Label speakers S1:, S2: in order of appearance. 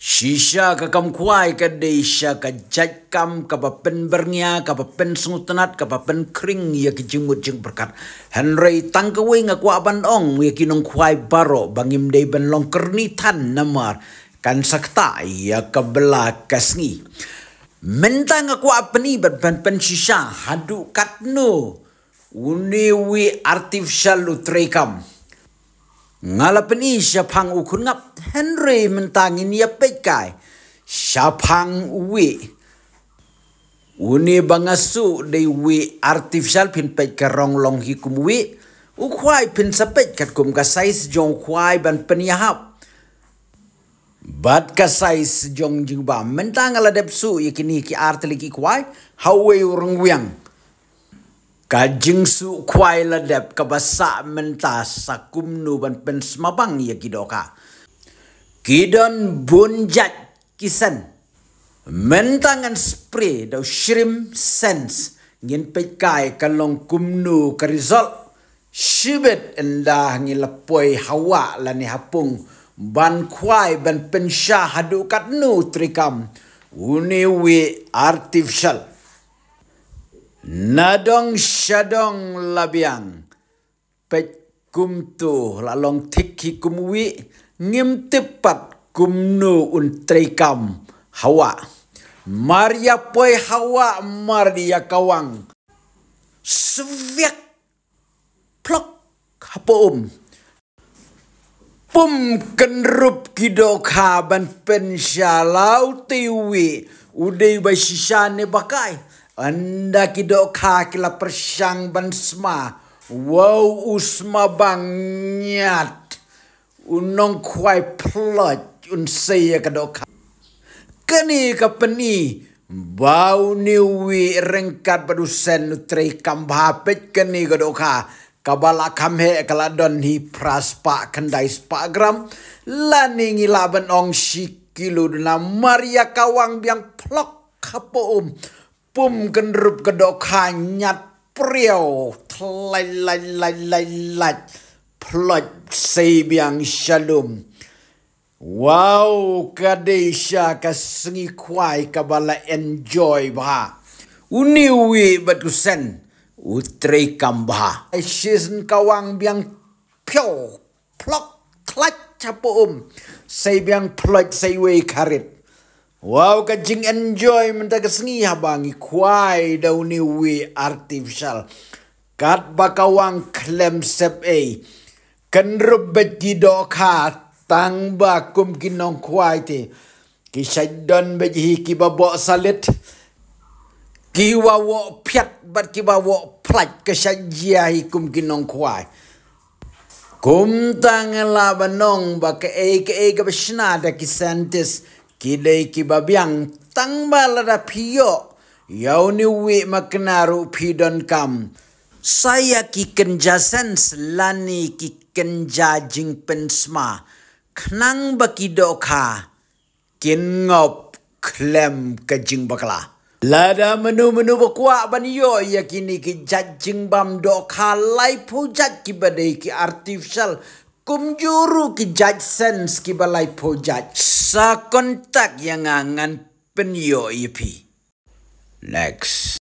S1: Shisha ka kam kuai ka de ka jaj kam ka pa pen bernia ka pa pen sungutanat ka pa pen kring ya ki jingut jing berkat. Henry tangkawai nga kuak ban ong ya ki nung kuai baro bangim de ben long kernitan namar kan sakta ya ka bela kasngi. Menta nga kuak peni ban pen shisha hadu katno. Uniwi artificial utrekam. งาลปนีชาพังอุคุณงับเฮนรีมันต่างินยาเปกายชาพังวิอุนีบังสุไดวิอาร์ติฟิชัลพินไปกรองลองฮิคุมวิอุควายพินสเปกกัดกุมกะไซส์จงควายบันป็นยาฮับบัดกะไซส์จงจิงบามันต่างละเด็บสุยกินีกิอาร์ติลิกิควายฮาวเวอรงวียง Kajing su kuai ledep ke basa mentas sakum nu ban pen semabang ya kidoka. Kidon bunjat kisan. Mentangan spray dau shrim sense ngin pekai kalong kumnu ke result Sibet endah ngi lepoi hawa lani hapung ban kuai ban pensyah hadukat nu trikam uniwi artificial. Nadong shadong labiang. pet kum tu lalong tik hi kum wi. Ngim tepat kum nu un kam hawa. Maria poi hawa maria kawang. Suviak plok hapo um. Pum kenrup kido kaban pensya lauti wi. Udei bai shishane bakai. Anda kido ka kila lah persyang ban sma. Wow usma bangnyat. Unong kuai plot un saya kado ka. Kani ka peni. Bau niwi rengkat padu sen nutri kam bapet kani kado ka. Kabala kamhe kala don hi pras pa kendai spa gram. Lani ngila ong shikilu dunam. Maria kawang biang plok kapo um. ุ่มกันรุบกระโดขายัดเปรี้ยวทลายลายลายลายลายพลอยซีบียงชลุมว้าวกระเดชากระสงีควายกระบาลเอนจอยบ้าอุนิวีบัตุเซนอุตรีกัมบ้าไอชิสนกวังเบียงเพียวพลอกคลัดชะปุ่มใส่เบียงพลอยใส่เวคาริต Wow, kajing enjoy minta kesengi habang kuai dauni we artificial. Kat bakawang klem sep a. Kenru beti doka ha, tang bakum kinong kuai te. Ki don beji ki babok salit. Ki wawok piat bat ki wawok plat ke syajia hikum kinong kuai. Kum tangan la banong bak ke ke ke besna da ki scientist. Kidai kibabiang tangbal ada piok. Yau ni wik makenaru pidon kam. Saya ki kenja sens lani ki kenja jing pensma. Kenang baki doka. Ha. Kin ngop klem ke jing bakla. Lada menu-menu berkuak ban yo ya kini ki jajing bam doka ha. lai pujak ki badai ki artificial kum juru ki jajsen ski balai po jaj. Sa kontak yang angan penyo ipi. Next.